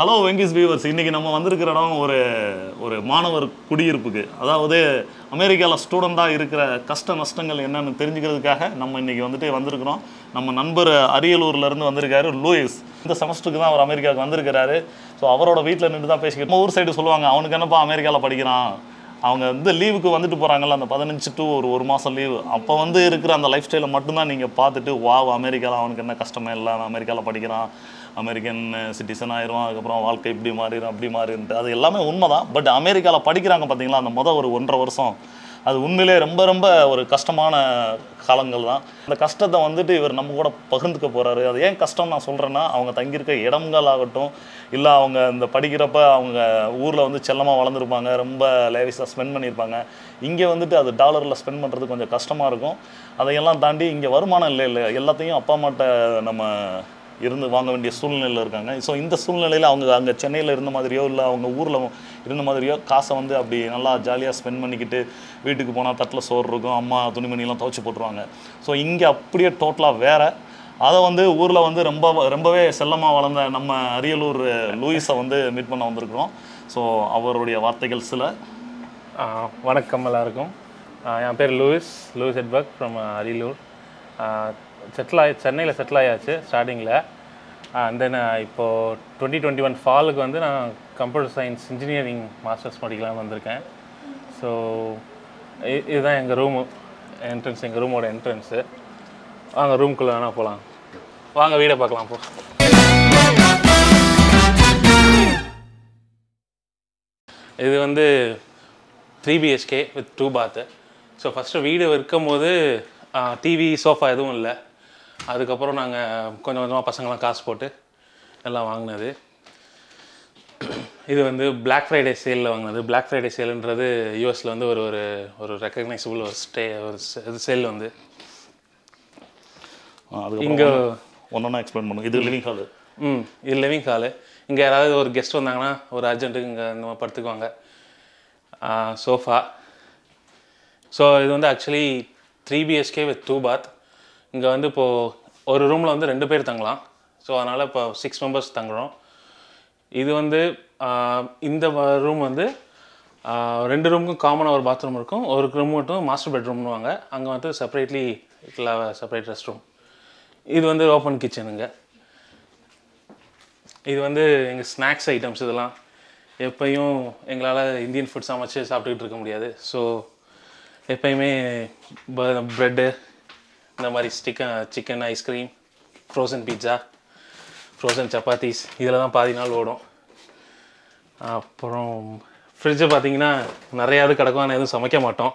hello Venky's viewers இன்றைக்கி நம்ம வந்திருக்கிற இடம் ஒரு ஒரு மாணவர் குடியிருப்புக்கு அதாவது அமெரிக்காவில் ஸ்டூடெண்ட்டாக இருக்கிற கஷ்ட நஷ்டங்கள் என்னென்னு தெரிஞ்சுக்கிறதுக்காக நம்ம இன்றைக்கி வந்துட்டு வந்திருக்கிறோம் நம்ம நண்பர் அரியலூர்லேருந்து வந்திருக்காரு லூயிஸ் இந்த செமஸ்டருக்கு தான் அவர் அமெரிக்காவுக்கு வந்திருக்கிறாரு ஸோ அவரோட வீட்டில் நின்று தான் பேசிக்கிட்டு ஊர் சைடு சொல்லுவாங்க அவனுக்கு என்னப்பா அமெரிக்காவில் படிக்கிறான் அவங்க வந்து லீவுக்கு வந்துட்டு போகிறாங்கல்ல அந்த பதினஞ்சு டு ஒரு ஒரு மாதம் லீவு அப்போ வந்து இருக்கிற அந்த லைஃப் ஸ்டைலை மட்டும்தான் நீங்கள் பார்த்துட்டு வா அமெரிக்காவில் அவனுக்கு என்ன கஷ்டமே இல்லை அவன் அமெரிக்காவில் படிக்கிறான் அமெரிக்கன் சிட்டிசன் ஆயிரும் அதுக்கப்புறம் வாழ்க்கை இப்படி மாறிடும் அப்படி மாறிடுன்ட்டு அது எல்லாமே உண்மை தான் பட் அமெரிக்காவில் படிக்கிறாங்க பார்த்தீங்களா அந்த மொதல் ஒரு ஒன்றரை வருஷம் அது உண்மையிலே ரொம்ப ரொம்ப ஒரு கஷ்டமான காலங்கள் தான் அந்த கஷ்டத்தை வந்துட்டு இவர் நம்ம கூட பகிர்ந்துக்க போகிறாரு அது ஏன் கஷ்டம் நான் சொல்கிறேன்னா அவங்க தங்கியிருக்க இடங்கள் ஆகட்டும் இல்லை அவங்க இந்த படிக்கிறப்ப அவங்க ஊரில் வந்து செல்லமாக வளர்ந்துருப்பாங்க ரொம்ப லேவிஸாக ஸ்பெண்ட் பண்ணியிருப்பாங்க இங்கே வந்துட்டு அது டாலரில் ஸ்பெண்ட் பண்ணுறது கொஞ்சம் கஷ்டமாக இருக்கும் அதையெல்லாம் தாண்டி இங்கே வருமானம் இல்லை இல்லை எல்லாத்தையும் அப்பா அம்மாட்ட நம்ம இருந்து வாங்க வேண்டிய சூழ்நிலையில் இருக்காங்க ஸோ இந்த சூழ்நிலையில் அவங்க அங்கே சென்னையில் இருந்த மாதிரியோ இல்லை அவங்க ஊரில் இருந்த மாதிரியோ காசை வந்து அப்படி நல்லா ஜாலியாக ஸ்பெண்ட் பண்ணிக்கிட்டு வீட்டுக்கு போனால் தட்டில் சோறு இருக்கும் அம்மா துணிமணிலாம் துவச்சி போட்டுருவாங்க ஸோ இங்கே அப்படியே டோட்டலாக வேறு அதை வந்து ஊரில் வந்து ரொம்ப ரொம்பவே செல்லமாக வளர்ந்த நம்ம அரியலூர் லூயிஸை வந்து மீட் பண்ண வந்திருக்கிறோம் ஸோ அவருடைய வார்த்தைகள் சில வணக்கம் எல்லாருக்கும் என் பேர் Louis Louis Edberg from Ariyalur settle ஆகி சென்னையில் செட்டில் ஆயாச்சு ஸ்டார்டிங்கில் அண்ட் தென் இப்போது டுவெண்ட்டி டுவெண்ட்டி ஒன் ஃபாலுக்கு வந்து நான் கம்ப்யூட்டர் சயின்ஸ் இன்ஜினியரிங் மாஸ்டர்ஸ் படிக்கலாம்னு வந்திருக்கேன் ஸோ இதுதான் எங்கள் ரூமு என்ட்ரன்ஸ் எங்கள் ரூமோட என்ட்ரன்ஸு வாங்க ரூம்குள்ளே வேணால் போகலாம் வாங்க வீடை பார்க்கலாம் போ இது வந்து three BHK with two bath so first வீடு இருக்கும் போது டிவி சோஃபா எதுவும் இல்லை அதுக்கப்புறம் நாங்கள் கொஞ்சம் கொஞ்சமாக பசங்களாம் காசு போட்டு எல்லாம் வாங்கினது இது வந்து பிளாக் ஃப்ரைடே சேலில் வாங்கினது பிளாக் ஃப்ரைடே சேலுன்றது யூஎஸில் வந்து ஒரு ஒரு ஒரு ரெக்கக்னைசபிள் ஒரு ஸ்டே ஒரு சேல் வந்து இங்கே ஒன்றா எக்ஸ்பிளைன் பண்ணுங்க இது லிவிங் ஹாலு ம் இது லிவிங் ஹாலு இங்கே யாராவது ஒரு கெஸ்ட் வந்தாங்கன்னா ஒரு அர்ஜென்ட்டுக்கு இங்கே இந்த மாதிரி படுத்துக்குவாங்க சோஃபா ஸோ இது வந்து actually three BHK with two bath இங்கே வந்து இப்போது ஒரு ரூமில் வந்து ரெண்டு பேர் தங்கலாம் ஸோ அதனால் இப்போ சிக்ஸ் மெம்பர்ஸ் தங்குறோம் இது வந்து இந்த ரூம் வந்து ரெண்டு ரூமுக்கும் காமனாக ஒரு பாத்ரூம் இருக்கும் ஒரு ரூம் மட்டும் மாஸ்டர் பெட்ரூம்னுவாங்க அங்கே வந்து செப்பரேட்லி செப்பரேட் ரெஸ்ட் ரூம் இது வந்து ஓப்பன் கிச்சனுங்க இது வந்து எங்கள் ஸ்நாக்ஸ் ஐட்டம்ஸ் இதெல்லாம் எப்பயும் எங்களால் இந்தியன் ஃபுட்ஸ் சமைச்சு சாப்பிட்டுக்கிட்டு இருக்க முடியாது ஸோ எப்பயுமே ப்ரெட்டு இந்த மாதிரி ஸ்டிக்கன் chicken ice cream frozen pizza frozen chapatis இதில் தான் பாதி நாள் ஓடும் அப்புறம் ஃப்ரிட்ஜு பார்த்திங்கன்னா நிறையா இது கிடக்கும் ஆனால் எதுவும் சமைக்க மாட்டோம்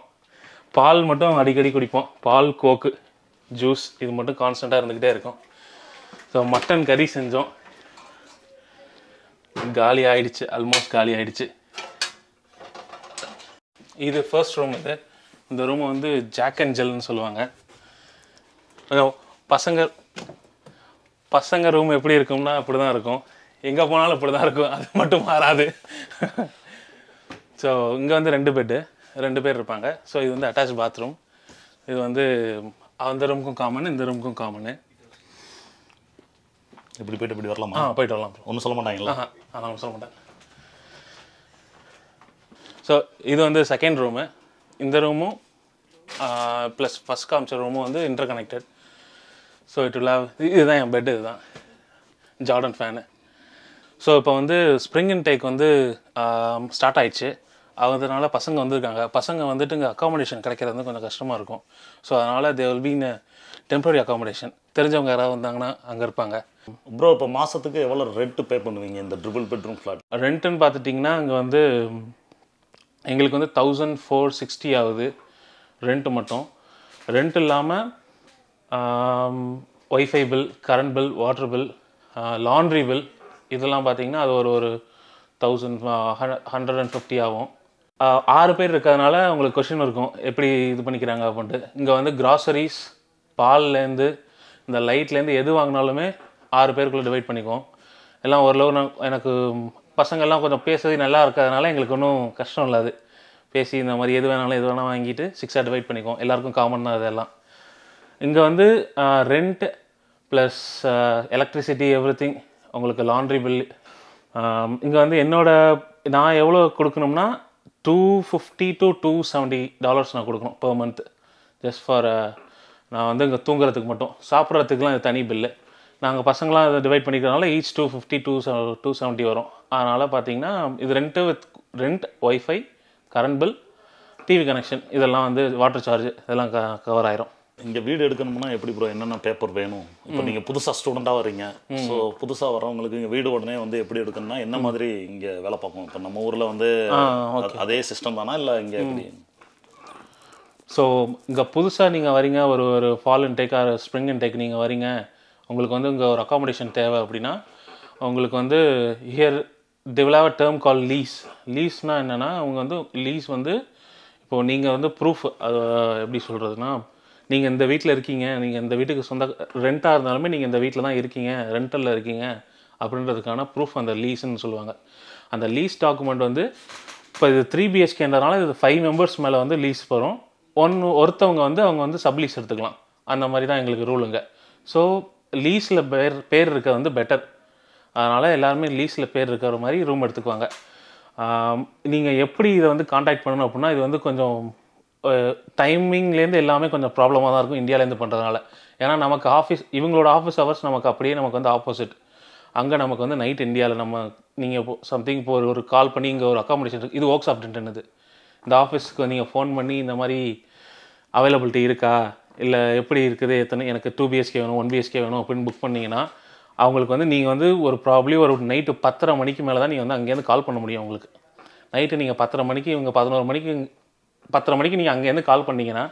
பால் மட்டும் அடிக்கடி குடிப்போம் பால் கோக்கு ஜூஸ் இது மட்டும் கான்ஸ்டண்ட்டாக இருந்துக்கிட்டே இருக்கும் ஸோ மட்டன் கறி செஞ்சோம் காலி ஆகிடுச்சு ஆல்மோஸ்ட் காலி ஆகிடுச்சு இது ஃபர்ஸ்ட் ரூம் இது இந்த ரூமை வந்து ஜாக் அண்ட் ஜெல்னு சொல்லுவாங்க கொஞ்சம் பசங்க பசங்க ரூம் எப்படி இருக்கும்னா அப்படி தான் இருக்கும் எங்கே போனாலும் இப்படி தான் இருக்கும் அது மட்டும் மாறாது ஸோ இங்கே வந்து ரெண்டு பெட்டு ரெண்டு பேர் இருப்பாங்க ஸோ இது வந்து அட்டாச் பாத்ரூம் இது வந்து அந்த ரூமுக்கும் காமனு இந்த ரூமுக்கும் காமனு இப்படி போயிட்டு இப்படி வரலாமா ஆ போயிட்டு வரலாம் ஒன்றும் சொல்ல மாட்டாங்களா ஆ ஒன்றும் சொல்ல மாட்டேன் ஸோ இது வந்து செகண்ட் ரூமு இந்த ரூமும் ப்ளஸ் ஃபஸ்ட் காமிச்ச ரூமும் வந்து interconnected so it will இதுதான் என் பெட் இதுதான் ஜார்டன் ஃபேனு ஸோ இப்போ வந்து ஸ்ப்ரிங் இன்டேக் வந்து ஸ்டார்ட் ஆயிடுச்சு அதனால பசங்க வந்திருக்காங்க பசங்க வந்துட்டு இங்கே அக்காமடேஷன் கிடைக்கிறது வந்து கொஞ்சம் கஷ்டமாக இருக்கும் ஸோ அதனால் they will be temporary accommodation தெரிஞ்சவங்க யாராவது வந்தாங்கன்னா அங்கே இருப்பாங்க ப்ரோ இப்போ மாதத்துக்கு எவ்வளோ ரெண்ட்டு பே பண்ணுவீங்க இந்த ட்ரிபிள் பெட்ரூம் ஃப்ளாட் ரெண்ட்டுன்னு பார்த்துட்டிங்கன்னா அங்கே வந்து எங்களுக்கு வந்து தௌசண்ட் ஃபோர் சிக்ஸ்டி ஆகுது ரெண்ட்டு மட்டும் ரெண்ட் இல்லாமல் wifi bill current bill water bill laundry bill இதெல்லாம் பார்த்திங்கன்னா அது ஒரு ஒரு தௌசண்ட் ஹண்ட்ரட் அண்ட் ஃபிஃப்டி ஆகும் ஆறு பேர் இருக்கிறதுனால உங்களுக்கு கொஷின் இருக்கும் எப்படி இது பண்ணிக்கிறாங்க அப்படின்ட்டு இங்கே வந்து கிராசரிஸ் பால்லேருந்து இந்த லைட்லேருந்து எது வாங்கினாலுமே ஆறு பேருக்குள்ளே டிவைட் பண்ணிக்குவோம் எல்லாம் ஓரளவு நான் எனக்கு பசங்கள்லாம் கொஞ்சம் பேசுறது நல்லா இருக்கிறதுனால எங்களுக்கு ஒன்றும் கஷ்டம் இல்லாது பேசி இந்த மாதிரி எது வேணாலும் எது வேணாலும் வாங்கிட்டு சிக்ஸாக டிவைட் பண்ணிக்குவோம் எல்லாருக்கும் காமன் தான் அதெல்லாம் இங்கே வந்து rent plus electricity everything உங்களுக்கு லாண்ட்ரி பில் இங்கே வந்து என்னோடய நான் எவ்வளோ கொடுக்கணும்னா two fifty to two seventy dollars நான் கொடுக்கணும் பெர் மந்த் ஜஸ்ட் ஃபார் நான் வந்து இங்கே தூங்குறதுக்கு மட்டும் சாப்பிட்றதுக்குலாம் இது தனி பில்லு நாங்கள் பசங்களாம் அதை டிவைட் பண்ணிக்கிறதுனால each two fifty to two seventy வரும் அதனால் பார்த்தீங்கன்னா இது rent with rent wifi current bill TV connection இதெல்லாம் வந்து வாட்டர் சார்ஜ் இதெல்லாம் க கவர் ஆயிரும் இங்கே வீடு எடுக்கணும்னா எப்படி ப்ரோ என்னென்ன பேப்பர் வேணும் இப்போ நீங்கள் புதுசாக ஸ்டூடெண்ட்டாக வரீங்க ஸோ புதுசாக வரவங்களுக்கு இங்கே வீடு உடனே வந்து எப்படி எடுக்கணும்னா என்ன மாதிரி இங்கே வேலை பார்க்கணும் இப்போ நம்ம ஊரில் வந்து அதே சிஸ்டம் தானா இல்லை இங்கே எப்படி ஸோ இங்கே புதுசாக நீங்கள் வரீங்க ஒரு ஒரு fall intake or spring intake நீங்கள் வரீங்க உங்களுக்கு வந்து இங்கே ஒரு அக்காமடேஷன் தேவை அப்படின்னா உங்களுக்கு வந்து ஹியர் டிவலாவ டேர்ம் கால் லீஸ் லீஸ்னால் என்னென்னா அவங்க வந்து லீஸ் வந்து இப்போது நீங்கள் வந்து ப்ரூஃப் எப்படி சொல்கிறதுனா நீங்கள் இந்த வீட்டில் இருக்கீங்க நீங்கள் இந்த வீட்டுக்கு சொந்த ரெண்ட்டாக இருந்தாலுமே நீங்கள் இந்த வீட்டில் தான் இருக்கீங்க ரெண்டலில் இருக்கீங்க அப்படின்றதுக்கான ப்ரூஃப் அந்த லீஸ்ன்னு சொல்லுவாங்க அந்த லீஸ் டாக்குமெண்ட் வந்து இப்போ இது த்ரீ பிஹெச்கேன்றதுனால இது ஃபைவ் மெம்பர்ஸ் மேலே வந்து லீஸ் வரும் ஒன் ஒருத்தவங்க வந்து அவங்க வந்து சப்லீஸ் எடுத்துக்கலாம் அந்த மாதிரி தான் எங்களுக்கு ரூலுங்க ஸோ லீஸில் பேர் பேர் இருக்க வந்து பெட்டர் அதனால் எல்லாருமே லீஸில் பேர் இருக்கிற மாதிரி ரூம் எடுத்துக்குவாங்க நீங்கள் எப்படி இதை வந்து காண்டாக்ட் பண்ணணும் அப்படின்னா இது வந்து கொஞ்சம் டைமிங்லேருந்து எல்லாமே கொஞ்சம் ப்ராப்ளமாக தான் இருக்கும் இந்தியாவிலேருந்து பண்ணுறதுனால ஏன்னா நமக்கு ஆஃபீஸ் இவங்களோட ஆஃபீஸ் ஹவர்ஸ் நமக்கு அப்படியே நமக்கு வந்து ஆப்போசிட் அங்கே நமக்கு வந்து நைட் இந்தியாவில் நம்ம நீங்கள் இப்போ சம்திங் இப்போ ஒரு ஒரு கால் பண்ணி இங்கே ஒரு அக்காமடேஷன் இருக்குது இது ஒர்க்ஸ் அப்படின்றது இந்த ஆஃபீஸ்க்கு நீங்கள் ஃபோன் பண்ணி இந்த மாதிரி அவைலபிலிட்டி இருக்கா இல்லை எப்படி இருக்குது எத்தனை எனக்கு டூ பிஎஸ்கே வேணும் ஒன் பிஎஸ்கே வேணும் அப்படின்னு புக் பண்ணிங்கன்னா அவங்களுக்கு வந்து நீங்கள் வந்து ஒரு ப்ராப்ளி ஒரு நைட்டு பத்தரை மணிக்கு மேலே தான் நீங்கள் வந்து அங்கேருந்து கால் பண்ண முடியும் உங்களுக்கு நைட்டு நீங்கள் பத்தரை மணிக்கு இவங்க பதினோரு மணிக்கு பத்தரை மணிக்கு நீங்கள் அங்கேருந்து கால் பண்ணிங்கன்னா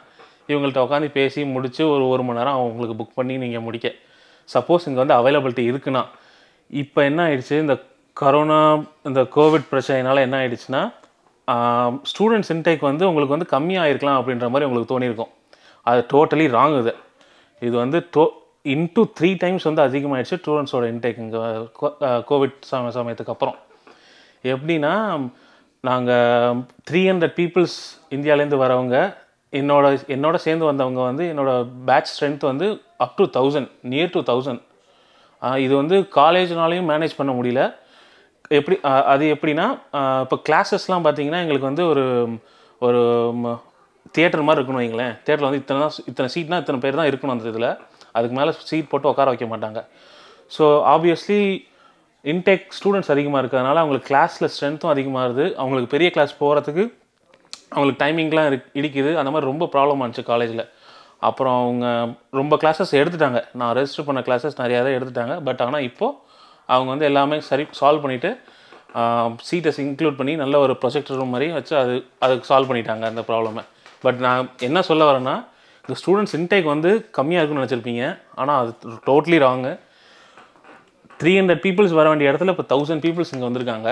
இவங்கள்ட்ட உட்காந்து பேசி முடித்து ஒரு ஒரு மணி நேரம் அவங்களுக்கு புக் பண்ணி நீங்கள் முடிக்க சப்போஸ் இங்கே வந்து அவைலபிலிட்டி இருக்குன்னா இப்போ என்ன ஆயிடுச்சு இந்த கொரோனா இந்த கோவிட் பிரச்சனைனால என்ன ஆயிடுச்சுன்னா ஸ்டூடெண்ட்ஸ் இன்டேக் வந்து உங்களுக்கு வந்து கம்மியாக இருக்கலாம் அப்படின்ற மாதிரி உங்களுக்கு தோணியிருக்கும் அது டோட்டலி ராங் இது இது வந்து டோ இன்டூ த்ரீ டைம்ஸ் வந்து அதிகமாகிடுச்சு ஸ்டூடெண்ட்ஸோட இன்டேக் இங்கே கோவிட் சம சமயத்துக்கு அப்புறம் எப்படின்னா நாங்கள் த்ரீ ஹண்ட்ரட் பீப்புள்ஸ் இந்தியாவிலேருந்து வரவங்க என்னோட என்னோட சேர்ந்து வந்தவங்க வந்து என்னோட பேட்ச் ஸ்ட்ரென்த் வந்து up to thousand near to thousand இது வந்து காலேஜ்னாலையும் மேனேஜ் பண்ண முடியல எப்படி அது எப்படின்னா இப்போ கிளாஸஸ்லாம் பார்த்தீங்கன்னா எங்களுக்கு வந்து ஒரு ஒரு தியேட்டர் மாதிரி இருக்கணும் வைங்களேன் தியேட்டரில் வந்து இத்தனை தான் இத்தனை சீட்னா இத்தனை பேர் தான் இருக்கணும் அந்த இதில் அதுக்கு மேலே சீட் போட்டு உட்கார வைக்க மாட்டாங்க ஸோ ஆப்வியஸ்லி இன்டேக் ஸ்டூடெண்ட்ஸ் அதிகமாக இருக்கிறதுனால அவங்களுக்கு கிளாஸில் ஸ்ட்ரென்த்தும் அதிகமாகுது அவங்களுக்கு பெரிய கிளாஸ் போகிறதுக்கு அவங்களுக்கு டைமிங்லாம் இடிக்குது அந்த மாதிரி ரொம்ப ப்ராப்ளம் ஆனிச்சு காலேஜில் அப்புறம் அவங்க ரொம்ப கிளாஸஸ் எடுத்துட்டாங்க நான் ரெஜிஸ்டர் பண்ண கிளாஸஸ் நிறையா தான் எடுத்துட்டாங்க பட் ஆனால் இப்போது அவங்க வந்து எல்லாமே சரி சால்வ் பண்ணிவிட்டு சீட்டஸ் இன்க்ளூட் பண்ணி நல்ல ஒரு ப்ரொஜெக்டர் ரூம் மாதிரி வச்சு அது அதுக்கு சால்வ் பண்ணிட்டாங்க அந்த ப்ராப்ளமை பட் நான் என்ன சொல்ல வரேன்னா இந்த ஸ்டூடெண்ட்ஸ் இன்டேக் வந்து கம்மியாக இருக்குன்னு நினச்சிருப்பீங்க ஆனால் அது totally wrong three hundred peoples வர வேண்டிய இடத்துல இப்போ தௌசண்ட் பீப்புள்ஸ் இங்கே வந்திருக்காங்க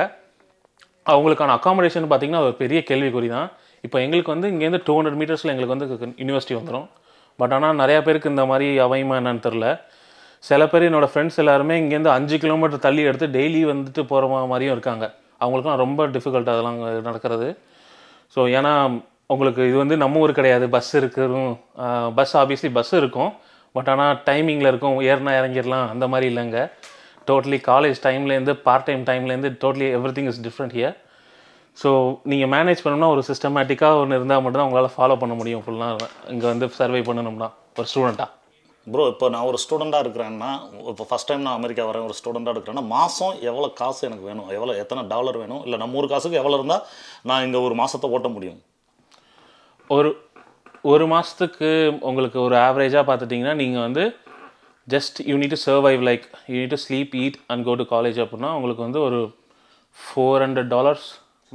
அவங்களுக்கான அக்காமடேஷன் பார்த்திங்கன்னா அது பெரிய கேள்விக்குறி தான் இப்போ எங்களுக்கு வந்து இங்கேருந்து டூ ஹண்ட்ரட் மீட்டர்ஸில் எங்களுக்கு வந்து யூனிவர்சிட்டி வந்துடும் பட் ஆனால் நிறையா பேருக்கு இந்த மாதிரி அவைமா என்னன்னு தெரில சில பேர் என்னோடய ஃப்ரெண்ட்ஸ் எல்லாருமே இங்கேருந்து அஞ்சு கிலோமீட்டர் தள்ளி எடுத்து டெய்லி வந்துட்டு போகிற மாதிரியும் இருக்காங்க அவங்களுக்குலாம் ரொம்ப டிஃபிகல்ட் அதெல்லாம் நடக்கிறது ஸோ ஏன்னா உங்களுக்கு இது வந்து நம்ம ஊர் கிடையாது பஸ் இருக்கிறதும் பஸ் ஆப்வியஸ்லி பஸ் இருக்கும் பட் ஆனால் டைமிங்கில் இருக்கும் ஏறினா இறங்கிடலாம் அந்த மாதிரி இல்லைங்க டோட்டலி காலேஜ் டைம்லேருந்து பார்ட் டைம் டைம்லேருந்து totally everything is different here so நீங்கள் மேனேஜ் பண்ணணும்னா ஒரு சிஸ்டமேட்டிக்காக ஒன்று இருந்தால் மட்டும்தான் உங்களால் ஃபாலோ பண்ண முடியும் ஃபுல்லாக இங்கே வந்து சர்வே பண்ணணும்னா ஒரு ஸ்டூடெண்ட்டாக ப்ரோ இப்போ நான் ஒரு ஸ்டூடெண்ட்டாக இருக்கிறேன்னா இப்போ ஃபஸ்ட் டைம் நான் அமெரிக்கா வரேன் ஒரு ஸ்டூடெண்ட்டாக இருக்கிறேன்னா மாதம் எவ்வளோ காசு எனக்கு வேணும் எவ்வளோ எத்தனை டாலர் வேணும் இல்லை நம்ம ஒரு காசுக்கு எவ்வளோ இருந்தால் நான் இங்கே ஒரு மாதத்தை ஓட்ட முடியும் ஒரு ஒரு மாதத்துக்கு உங்களுக்கு ஒரு ஆவரேஜாக பார்த்துட்டிங்கன்னா நீங்கள் வந்து just you need to survive like you need to sleep eat and go to college அப்படின்னா உங்களுக்கு வந்து ஒரு ஃபோர் ஹண்ட்ரட் டாலர்ஸ்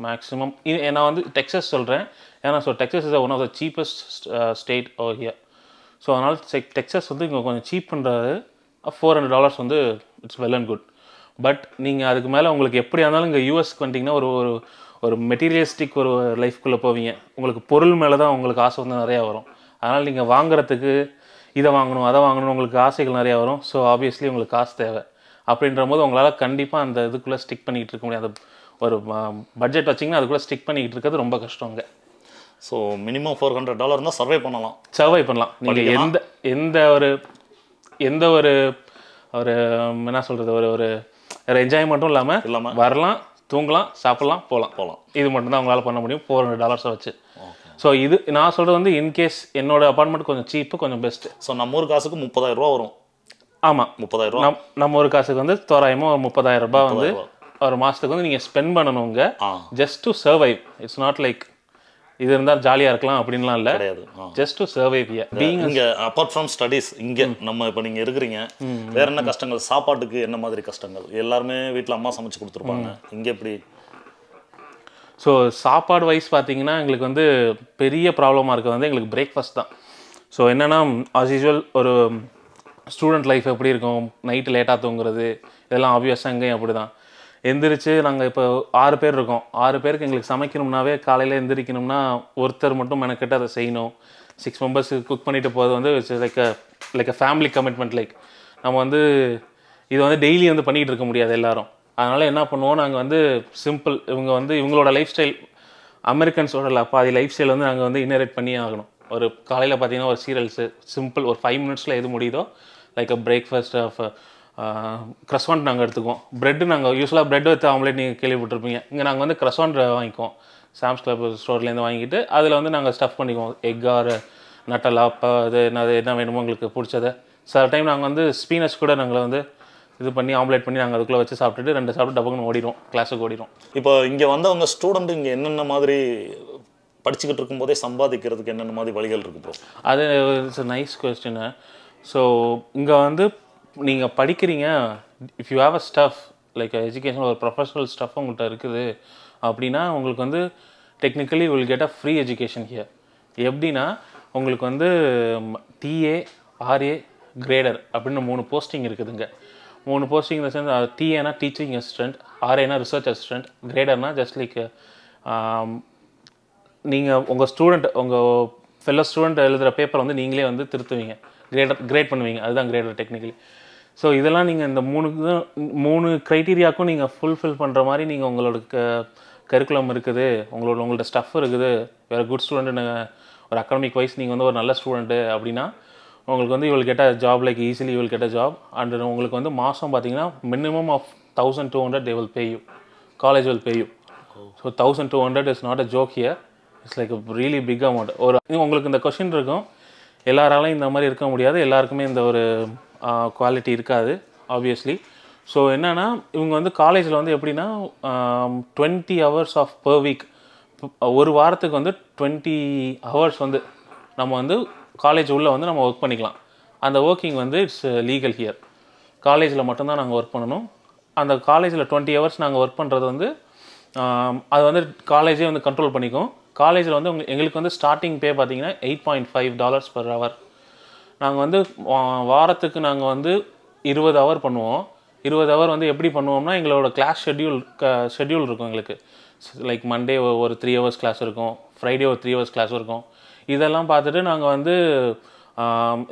மேக்ஸிமம் இது நான் வந்து டெக்ஸஸ் சொல்கிறேன் ஏன்னா so Texas is one of the cheapest state oh here so அதனால் டெக்ஸஸ் வந்து இங்கே கொஞ்சம் சீப் பண்ணுறது ஃபோர் ஹண்ட்ரட் டாலர்ஸ் வந்து it's well and good but நீங்கள் அதுக்கு மேலே உங்களுக்கு எப்படி இருந்தாலும் இங்கே யூஎஸ்க்கு வந்துட்டிங்கன்னா ஒரு ஒரு ஒரு மெட்டீரியலிஸ்டிக் ஒரு லைஃப்குள்ளே போவீங்க உங்களுக்கு பொருள் மேலே தான் உங்களுக்கு ஆசை வந்து நிறையா வரும் அதனால் நீங்கள் வாங்குறதுக்கு இதை வாங்கணும் அதை வாங்கணும் உங்களுக்கு ஆசைகள் நிறையா வரும் ஸோ ஆப்வியஸ்லி உங்களுக்கு காசு தேவை அப்படின்ற போது உங்களால் கண்டிப்பாக அந்த இதுக்குள்ளே ஸ்டிக் பண்ணிகிட்டு இருக்க முடியாது ஒரு பட்ஜெட் வச்சிங்கன்னா அதுக்குள்ளே ஸ்டிக் பண்ணிக்கிட்டு இருக்கிறது ரொம்ப கஷ்டம் அங்கே so minimum four hundred dollar தான் சர்வை பண்ணலாம் சர்வை பண்ணலாம் நீங்கள் எந்த எந்த ஒரு எந்த ஒரு ஒரு என்ன சொல்கிறது ஒரு ஒரு என்ஜாய்மெண்ட்டும் இல்லாமல் இல்லாமல் வரலாம் தூங்கலாம் சாப்பிட்லாம் போகலாம் போகலாம் இது மட்டும்தான் உங்களால் பண்ண முடியும் ஃபோர் ஹண்ட்ரட் டாலர்ஸை வச்சு ஸோ இது நான் சொல்கிறது வந்து இன்கேஸ் என்னோட அப்பார்ட்மெண்ட் கொஞ்சம் சீப்பு கொஞ்சம் பெஸ்ட்டு ஸோ நம்ம ஒரு காசுக்கு முப்பதாயிரம் ரூபா வரும் ஆமாம் முப்பதாயிரம் நம் நம்ம ஒரு காசுக்கு வந்து தோராயமாக ஒரு முப்பதாயிரம் ரூபாய் வந்து ஒரு மாதத்துக்கு வந்து நீங்கள் ஸ்பெண்ட் பண்ணணுங்க just to survive it's not like இது இருந்தால் ஜாலியாக இருக்கலாம் அப்படின்லாம் இல்லை கிடையாது ஜஸ்ட் டு சர்வைவ் பீங் இங்கே அப்பார்ட் ஃப்ரம் ஸ்டடீஸ் இங்கே நம்ம இப்போ நீங்கள் இருக்கிறீங்க வேற என்ன கஷ்டங்கள் சாப்பாட்டுக்கு என்ன மாதிரி கஷ்டங்கள் எல்லாருமே வீட்டில் அம்மா சமைச்சு கொடுத்துருப்பாங்க இங்கே எப்படி ஸோ சாப்பாடு வைஸ் பார்த்திங்கன்னா எங்களுக்கு வந்து பெரிய ப்ராப்ளமாக இருக்கிறது வந்து எங்களுக்கு பிரேக்ஃபாஸ்ட் தான் ஸோ என்னென்னா ஆஸ் யூஸ்வல் ஒரு ஸ்டூடெண்ட் லைஃப் எப்படி இருக்கும் நைட்டு லேட்டாக தூங்குறது இதெல்லாம் ஆப்வியஸாக எங்கேயும் அப்படி தான் எந்திரிச்சு நாங்கள் இப்போ ஆறு பேர் இருக்கோம் ஆறு பேருக்கு எங்களுக்கு சமைக்கணும்னாவே காலையில் எந்திரிக்கணும்னா ஒருத்தர் மட்டும் எனக்கிட்ட அதை செய்யணும் சிக்ஸ் மெம்பர்ஸுக்கு குக் பண்ணிட்டு போகிறது வந்து it's like like a family commitment like நம்ம வந்து இது வந்து டெய்லி வந்து பண்ணிகிட்டு இருக்க முடியாது எல்லோரும் அதனால் என்ன பண்ணுவோம் நாங்கள் வந்து சிம்பிள் இவங்க வந்து இவங்களோட லைஃப் ஸ்டைல் அமெரிக்கன்ஸோட பாதி லைஃப் ஸ்டைல் வந்து நாங்கள் வந்து இன்னரேட் பண்ணி ஆகணும் ஒரு காலையில் பார்த்தீங்கன்னா ஒரு சீரியல்ஸு சிம்பிள் ஒரு ஃபைவ் மினிட்ஸில் எது முடியுதோ like a breakfast of croissant நாங்கள் எடுத்துக்குவோம் ப்ரெட்டு நாங்கள் யூஸ்வலாக ப்ரெட் வைத்து ஆம்லேட் நீங்கள் கேள்விப்பட்டிருப்பீங்க இங்கே நாங்கள் வந்து க்ரஸ்வான்ட் வாங்கிக்குவோம் சாம்ஸ் கிளப் ஸ்டோர்லேருந்து வாங்கிட்டு அதில் வந்து நாங்கள் ஸ்டஃப் பண்ணிக்குவோம் எக் நட்டலா அப்போ அது என்ன என்ன வேணுமோ உங்களுக்கு பிடிச்சத சில டைம் நாங்கள் வந்து ஸ்பீனஸ் கூட நாங்கள் வந்து இது பண்ணி ஆம்லேட் பண்ணி நாங்கள் அதுக்குள்ளே வச்சு சாப்பிட்டுட்டு ரெண்டு சாப்பிட்டு டப்புக்குன்னு ஓடிடும் கிளாஸுக்கு ஓடிடும் இப்போ இங்கே வந்தவங்க ஸ்டூடெண்ட் இங்கே என்னென்ன மாதிரி படிச்சுக்கிட்டு இருக்கும்போதே சம்பாதிக்கிறதுக்கு என்னென்ன மாதிரி வழிகள் இருக்கு ப்ரோ அது இட்ஸ் அ நைஸ் கொஸ்டின்னு ஸோ இங்கே வந்து நீங்கள் படிக்கிறீங்க if you have a stuff like education ஒரு ப்ரொஃபஷனல் ஸ்டஃப் உங்கள்கிட்ட இருக்குது அப்படின்னா உங்களுக்கு வந்து technically will get a free education here எப்படின்னா உங்களுக்கு வந்து டிஏ ஆர்ஏ கிரேடர் அப்படின்னு மூணு போஸ்டிங் இருக்குதுங்க மூணு போஸ்டிங் இந்த சேர்ந்து டிஏனா டீச்சிங் அசிஸ்டன்ட் ஆர்ஏனா ரிசர்ச் அசிஸ்டன்ட் கிரேடர்னா ஜஸ்ட் லைக் நீங்கள் உங்கள் ஸ்டூடெண்ட் உங்கள் ஃபெல்லோ ஸ்டூடெண்ட் எழுதுகிற பேப்பர் வந்து நீங்களே வந்து திருத்துவீங்க கிரேடர் கிரேட் பண்ணுவீங்க அதுதான் கிரேடர் டெக்னிக்கலி ஸோ இதெல்லாம் நீங்கள் இந்த மூணு மூணு க்ரைட்டீரியாக்கும் நீங்கள் ஃபுல்ஃபில் பண்ணுற மாதிரி நீங்கள் உங்களோட க கரிக்குலம் இருக்குது உங்களோட உங்கள்ட்ட ஸ்டஃப் இருக்குது வேறு குட் ஸ்டூடெண்ட்டுன்னு ஒரு அகாடமிக் வைஸ் நீங்கள் வந்து ஒரு நல்ல ஸ்டூடெண்ட்டு அப்படின்னா உங்களுக்கு வந்து இவள் கெட்ட ஜாப் லைக் ஈஸிலி இவள் கேட்ட ஜாப் அண்ட் உங்களுக்கு வந்து மாதம் பார்த்தீங்கன்னா minimum of thousand two hundred they will pay you college will pay you so thousand two hundred is not a joke here it's like really big amount ஒரு உங்களுக்கு இந்த question இருக்கும் எல்லாராலையும் இந்த மாதிரி இருக்க முடியாது எல்லாருக்குமே இந்த ஒரு குவாலிட்டி இருக்காது ஆப்வியஸ்லி ஸோ என்னென்னா இவங்க வந்து காலேஜில் வந்து எப்படின்னா twenty hours of per week ஒரு வாரத்துக்கு வந்து டுவெண்ட்டி ஹவர்ஸ் வந்து நம்ம வந்து காலேஜ் உள்ளே வந்து நம்ம ஒர்க் பண்ணிக்கலாம் அந்த ஒர்க்கிங் வந்து இட்ஸ் லீகல் ஹியர் காலேஜில் மட்டும்தான் நாங்கள் ஒர்க் பண்ணணும் அந்த காலேஜில் டுவெண்ட்டி ஹவர்ஸ் நாங்கள் ஒர்க் பண்ணுறது வந்து அது வந்து காலேஜே வந்து கண்ட்ரோல் பண்ணிக்கும் காலேஜில் வந்து எங்களுக்கு வந்து ஸ்டார்டிங் பே பார்த்தீங்கன்னா eight point five dollars per hour நாங்கள் வந்து வாரத்துக்கு நாங்கள் வந்து இருபது ஹவர் பண்ணுவோம் இருபது ஹவர் வந்து எப்படி பண்ணுவோம்னா எங்களோட கிளாஸ் ஷெட்யூல் க ஷெட்யூல் இருக்கும் எங்களுக்கு லைக் மண்டே ஒரு த்ரீ ஹவர்ஸ் கிளாஸ் இருக்கும் ஃப்ரைடே ஒரு த்ரீ ஹவர்ஸ் கிளாஸ் இருக்கும் இதெல்லாம் பார்த்துட்டு நாங்கள் வந்து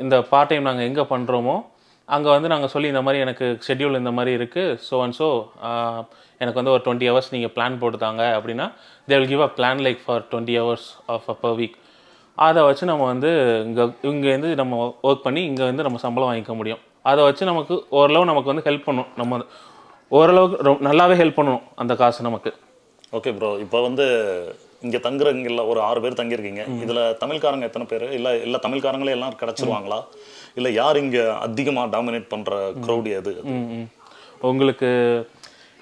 இந்த பார்ட் டைம் நாங்கள் எங்கே பண்ணுறோமோ அங்கே வந்து நாங்கள் சொல்லி இந்த மாதிரி எனக்கு ஷெட்யூல் இந்த மாதிரி இருக்குது ஸோ அண்ட் ஸோ எனக்கு வந்து ஒரு டுவெண்ட்டி ஹவர்ஸ் நீங்கள் பிளான் போட்டுத்தாங்க அப்படின்னா they will give a plan like for twenty hours of a per week அதை வச்சு நம்ம வந்து இங்கே இங்கேருந்து நம்ம ஒர்க் பண்ணி இங்கே வந்து நம்ம சம்பளம் வாங்கிக்க முடியும் அதை வச்சு நமக்கு ஓரளவு நமக்கு வந்து ஹெல்ப் பண்ணும் நம்ம ஓரளவுக்கு நல்லாவே ஹெல்ப் பண்ணணும் அந்த காசு நமக்கு ஓகே ப்ரோ இப்போ வந்து இங்கே தங்குறவங்க இல்லை ஒரு ஆறு பேர் தங்கியிருக்கீங்க இதில் தமிழ்காரங்க எத்தனை பேர் இல்லை எல்லா தமிழ்காரங்களே எல்லாம் கிடச்சிருவாங்களா இல்லை யார் இங்கே அதிகமாக டாமினேட் பண்ணுற க்ரௌடு அது உங்களுக்கு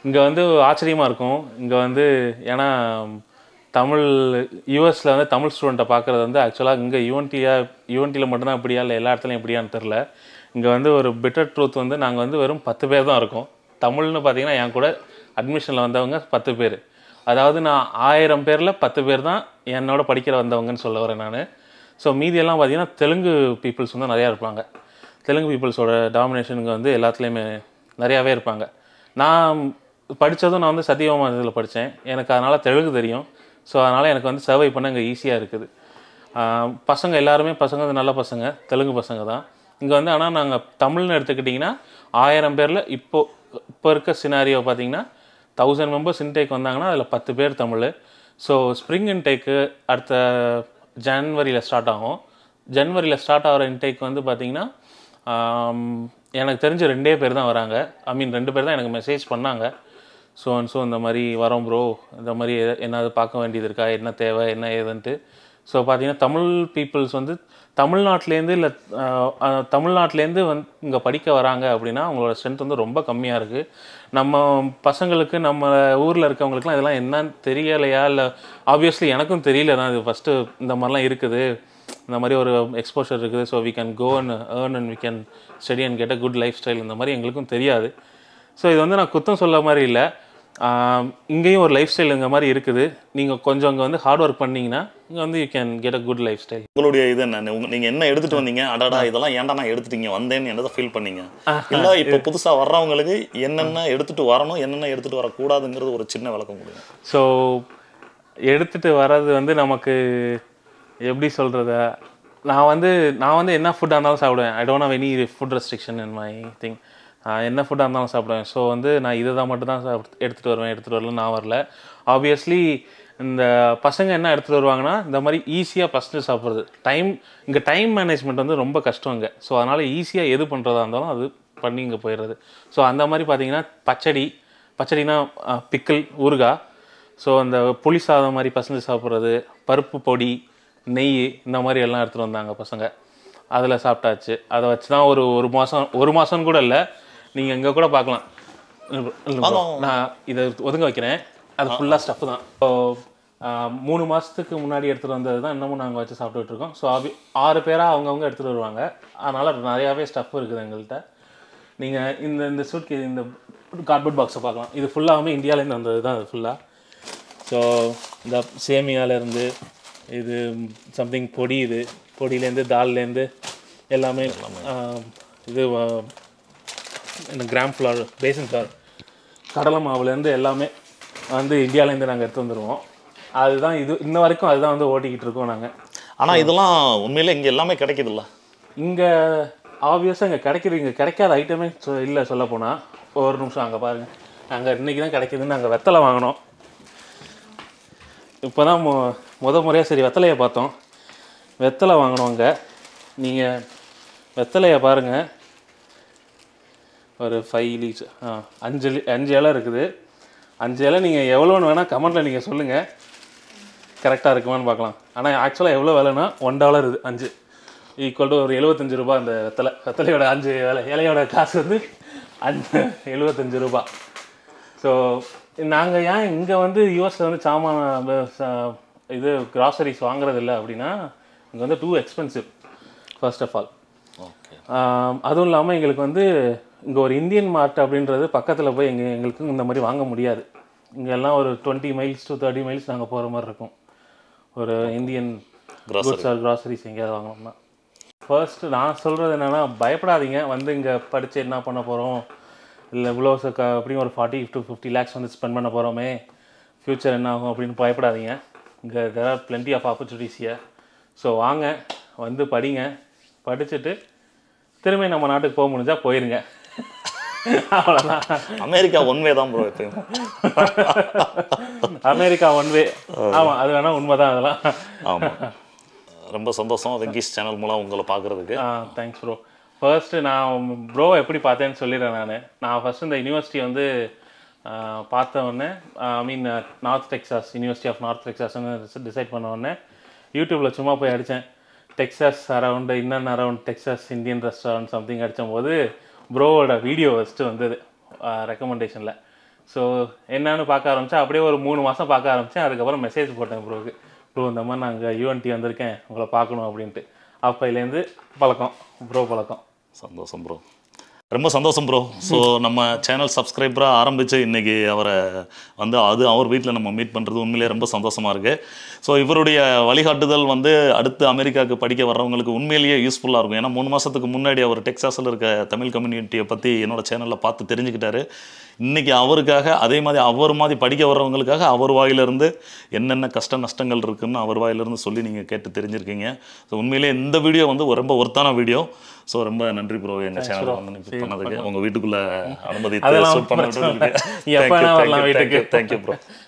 இங்கே வந்து ஆச்சரியமாக இருக்கும் இங்கே வந்து ஏன்னா தமிழ் யூஎஸில் வந்து தமிழ் ஸ்டூடெண்ட்டை பார்க்குறது வந்து ஆக்சுவலாக இங்கே யூஎன்டியா யூஎன்டியில் மட்டும்தான் இப்படியா இல்லை எல்லா இடத்துலையும் இப்படியான்னு தெரில இங்கே வந்து ஒரு பெட்டர் ட்ரூத் வந்து நாங்கள் வந்து வெறும் பத்து பேர் தான் இருக்கோம் தமிழ்னு பார்த்தீங்கன்னா என் கூட அட்மிஷனில் வந்தவங்க பத்து பேர் அதாவது நான் ஆயிரம் பேரில் பத்து பேர் தான் என்னோட படிக்கிற வந்தவங்கன்னு சொல்ல வரேன் நான் ஸோ மீதியெல்லாம் பார்த்திங்கன்னா தெலுங்கு பீப்புள்ஸ் வந்து நிறையா இருப்பாங்க தெலுங்கு பீப்புள்ஸோட டாமினேஷனுக்கு வந்து எல்லாத்துலேயுமே நிறையாவே இருப்பாங்க நான் படித்ததும் நான் வந்து இதில் படித்தேன் எனக்கு அதனால் தெலுங்கு தெரியும் ஸோ அதனால் எனக்கு வந்து சர்வை பண்ண இங்கே ஈஸியாக இருக்குது பசங்க எல்லாருமே பசங்க நல்ல பசங்க தெலுங்கு பசங்க தான் இங்கே வந்து ஆனால் நாங்கள் தமிழ்னு எடுத்துக்கிட்டிங்கன்னா ஆயிரம் பேரில் இப்போது இப்போ இருக்க சினாரியோ பார்த்திங்கன்னா தௌசண்ட் மெம்பர்ஸ் இன்டேக் வந்தாங்கன்னா அதில் பத்து பேர் தமிழ் ஸோ ஸ்ப்ரிங் இன்டேக்கு அடுத்த ஜன்வரியில் ஸ்டார்ட் ஆகும் ஜன்வரியில் ஸ்டார்ட் ஆகிற இன்டேக் வந்து பார்த்திங்கன்னா எனக்கு தெரிஞ்ச ரெண்டே பேர் தான் வராங்க ஐ மீன் ரெண்டு பேர் தான் எனக்கு மெசேஜ் பண்ணாங்க ஸோ அண்ட் ஸோ இந்த மாதிரி வரோம் ப்ரோ இந்த மாதிரி என்னது பார்க்க வேண்டியது இருக்கா என்ன தேவை என்ன ஏதுன்ட்டு ஸோ பார்த்திங்கன்னா தமிழ் பீப்புள்ஸ் வந்து தமிழ்நாட்டிலேருந்து இல்லை தமிழ்நாட்டிலேருந்து வந் இங்கே படிக்க வராங்க அப்படின்னா அவங்களோட ஸ்ட்ரென்த் வந்து ரொம்ப கம்மியாக இருக்குது நம்ம பசங்களுக்கு நம்ம ஊரில் இருக்கவங்களுக்குலாம் இதெல்லாம் என்னன்னு தெரியலையா இல்லை ஆப்வியஸ்லி எனக்கும் தெரியல தான் இது ஃபஸ்ட்டு இந்த மாதிரிலாம் இருக்குது இந்த மாதிரி ஒரு எக்ஸ்போஷர் இருக்குது so we can go and earn and we can study and get a good lifestyle இந்த மாதிரி எங்களுக்கும் தெரியாது ஸோ இது வந்து நான் குத்தம் சொல்ல மாதிரி இல்லை இங்கேயும் ஒரு லைஃப் ஸ்டைலுங்க மாதிரி இருக்குது நீங்கள் கொஞ்சம் அங்கே வந்து ஹார்ட் ஒர்க் பண்ணிங்கன்னா இங்கே வந்து you can get a good lifestyle உங்களுடைய இது என்ன நீங்கள் என்ன எடுத்துகிட்டு வந்தீங்க அடாடா இதெல்லாம் ஏன்டா நான் எடுத்துட்டீங்க வந்தேன்னு என்னதான் ஃபீல் பண்ணீங்க இல்லை இப்போ புதுசாக வர்றவங்களுக்கு என்னென்ன எடுத்துகிட்டு வரணும் என்னென்ன எடுத்துகிட்டு வரக்கூடாதுங்கிறது ஒரு சின்ன விளக்கம் கொடுங்க ஸோ எடுத்துகிட்டு வர்றது வந்து நமக்கு எப்படி சொல்கிறத நான் வந்து நான் வந்து என்ன ஃபுட் ஆனாலும் சாப்பிடுவேன் I don't have any food restriction in my thing என்ன ஃபுட்டாக இருந்தாலும் சாப்பிடுவேன் ஸோ வந்து நான் இதை தான் மட்டும் தான் எடுத்துகிட்டு வருவேன் எடுத்துகிட்டு வரலன்னு நான் வரல ஆப்வியஸ்லி இந்த பசங்க என்ன எடுத்துகிட்டு வருவாங்கன்னா இந்த மாதிரி ஈஸியாக ஃபஸ்ட்டு சாப்பிட்றது டைம் இங்கே டைம் மேனேஜ்மெண்ட் வந்து ரொம்ப கஷ்டம் இங்கே ஸோ அதனால் ஈஸியாக எது பண்ணுறதா இருந்தாலும் அது பண்ணி இங்கே போயிடுறது ஸோ அந்த மாதிரி பார்த்தீங்கன்னா பச்சடி பச்சடினா பிக்கிள் ஊறுகா ஸோ அந்த புளி சாதம் மாதிரி பசங்க சாப்பிட்றது பருப்பு பொடி நெய் இந்த மாதிரி எல்லாம் எடுத்துகிட்டு வந்தாங்க பசங்க அதில் சாப்பிட்டாச்சு அதை வச்சு தான் ஒரு ஒரு மாதம் ஒரு மாதம்னு கூட இல்லை நீங்கள் இங்கே கூட பார்க்கலாம் நான் இதை ஒதுங்க வைக்கிறேன் அது ஃபுல்லாக ஸ்டஃப் தான் ஸோ மூணு மாதத்துக்கு முன்னாடி எடுத்துகிட்டு வந்தது தான் இன்னமும் நாங்கள் வச்சு சாப்பிட்டுட்டு இருக்கோம் ஸோ அபி ஆறு பேராக அவங்கவுங்க எடுத்துகிட்டு வருவாங்க அதனால் நிறையாவே ஸ்டஃப் இருக்குது எங்கள்கிட்ட நீங்கள் இந்த இந்த சூட்கே இந்த கார்ட்போர்ட் பாக்ஸை பார்க்கலாம் இது ஃபுல்லாகவே இந்தியாவிலேருந்து வந்தது தான் அது ஃபுல்லாக ஸோ இந்த சேமியாவிலேருந்து இது சம்திங் பொடி இது பொடியிலேருந்து தால்லேருந்து எல்லாமே இது இந்த கிராம் ஃப்ளார் பேசன் ஃப்ளார் கடலை மாவுலேருந்து எல்லாமே வந்து இந்தியாவிலேருந்து நாங்கள் எடுத்து வந்துடுவோம் அதுதான் இது இன்ன வரைக்கும் அதுதான் வந்து ஓட்டிக்கிட்டு இருக்கோம் நாங்கள் ஆனால் இதெல்லாம் உண்மையிலே இங்கே எல்லாமே கிடைக்கிதுல்ல இங்கே ஆப்வியஸாக இங்கே கிடைக்கிது இங்கே கிடைக்காத ஐட்டமே சொ இல்லை சொல்ல போனால் ஒரு நிமிஷம் அங்கே பாருங்கள் அங்கே இன்றைக்கி தான் கிடைக்கிதுன்னு நாங்கள் வெத்தலை வாங்கினோம் இப்போ தான் மொ முத முறையாக சரி வெத்தலையை பார்த்தோம் வெத்தலை வாங்கினோம் அங்கே நீங்கள் வெத்தலையை பாருங்கள் ஒரு ஃபைவ் ஆ அஞ்சு அஞ்சு இலை இருக்குது அஞ்சு இலை நீங்கள் எவ்வளோன்னு வேணால் கமெண்ட்டில் நீங்கள் சொல்லுங்கள் கரெக்டாக இருக்குமான்னு பார்க்கலாம் ஆனால் ஆக்சுவலாக எவ்வளோ விலைன்னா ஒன் டாலர் இது அஞ்சு ஈக்குவல் டு ஒரு எழுபத்தஞ்சு ரூபா அந்த வெத்தலை வெத்தலையோட அஞ்சு விலை இலையோட காசு வந்து அஞ்சு எழுபத்தஞ்சு ரூபா ஸோ நாங்கள் ஏன் இங்கே வந்து யூஎஸில் வந்து சாமான இது கிராசரிஸ் வாங்குறதில்ல அப்படின்னா இங்கே வந்து too expensive first of all okay அதுவும் இல்லாமல் எங்களுக்கு வந்து இங்கே ஒரு இந்தியன் மார்ட் அப்படின்றது பக்கத்தில் போய் எங்கள் எங்களுக்கும் இந்த மாதிரி வாங்க முடியாது இங்கெல்லாம் ஒரு twenty miles to thirty miles நாங்கள் போகிற மாதிரி இருக்கும் ஒரு இந்தியன் குட்ஸ் ஆர் கிராசரிஸ் எங்கேயாவது வாங்கணும்னா ஃபர்ஸ்ட்டு நான் சொல்கிறது என்னென்னா பயப்படாதீங்க வந்து இங்கே படித்து என்ன பண்ண போகிறோம் இல்லை இவ்வளோ அப்படியும் ஒரு ஃபார்ட்டி டு ஃபிஃப்டி லேக்ஸ் வந்து ஸ்பெண்ட் பண்ண போகிறோமே ஃப்யூச்சர் என்ன ஆகும் அப்படின்னு பயப்படாதீங்க இங்கே there are plenty of opportunities so வாங்க வந்து படிங்க படிச்சுட்டு திரும்பி நம்ம நாட்டுக்கு போக முடிஞ்சால் போயிருங்க அமெரிக்கா ஒன் வே தான் ப்ரோ எப்பயும் அமெரிக்கா ஒன் வே ஆமாம் அது வேணால் உண்மை தான் அதெல்லாம் ஆமாம் ரொம்ப சந்தோஷம் அது கீஸ் சேனல் மூலம் உங்களை பார்க்குறதுக்கு தேங்க்ஸ் ப்ரோ ஃபர்ஸ்ட்டு நான் ப்ரோ எப்படி பார்த்தேன்னு சொல்லிடுறேன் நான் நான் ஃபஸ்ட்டு இந்த யூனிவர்சிட்டி வந்து பார்த்த உடனே I mean North Texas University of North டெக்ஸாஸ்னு டிசைட் பண்ண உடனே யூடியூப்பில் சும்மா போய் அடித்தேன் டெக்ஸாஸ் அரவுண்டு இன்னன் around Texas Indian restaurant something போது ப்ரோவோட வீடியோ ஃபஸ்ட்டு வந்தது ரெக்கமெண்டேஷனில் ஸோ என்னன்னு பார்க்க ஆரம்பித்தேன் அப்படியே ஒரு மூணு மாதம் பார்க்க ஆரம்பித்தேன் அதுக்கப்புறம் மெசேஜ் போட்டேன் ப்ரோவுக்கு ப்ரோ இந்த மாதிரி நான் அங்கே யூஎன்டி வந்திருக்கேன் உங்களை பார்க்கணும் அப்படின்ட்டு இதுலேருந்து பழக்கம் ப்ரோ பழக்கம் சந்தோஷம் ப்ரோ ரொம்ப சந்தோஷம் ப்ரோ ஸோ நம்ம சேனல் சப்ஸ்கிரைபராக ஆரம்பித்து இன்றைக்கி அவரை வந்து அது அவர் வீட்டில் நம்ம மீட் பண்ணுறது உண்மையிலே ரொம்ப சந்தோஷமாக இருக்குது ஸோ இவருடைய வழிகாட்டுதல் வந்து அடுத்து அமெரிக்காவுக்கு படிக்க வர்றவங்களுக்கு உண்மையிலேயே யூஸ்ஃபுல்லாக இருக்கும் ஏன்னா மூணு மாதத்துக்கு முன்னாடி அவர் டெக்ஸாஸில் இருக்க தமிழ் கம்யூனிட்டியை பற்றி என்னோடய சேனலில் பார்த்து தெரிஞ்சுக்கிட்டாரு இன்றைக்கி அவருக்காக அதே மாதிரி அவர் மாதிரி படிக்க வர்றவங்களுக்காக அவர் வாயிலிருந்து என்னென்ன கஷ்ட நஷ்டங்கள் இருக்குதுன்னு அவர் வாயிலிருந்து சொல்லி நீங்கள் கேட்டு தெரிஞ்சிருக்கீங்க ஸோ உண்மையிலே இந்த வீடியோ வந்து ரொம்ப ஒருத்தான வீடியோ ஸோ ரொம்ப நன்றி ப்ரோ எங்கள் சேனலில் வந்து பண்ணதுக்கு உங்கள் வீட்டுக்குள்ளே அனுமதி பண்ண வீட்டுக்கு தேங்க்யூ ப்ரோ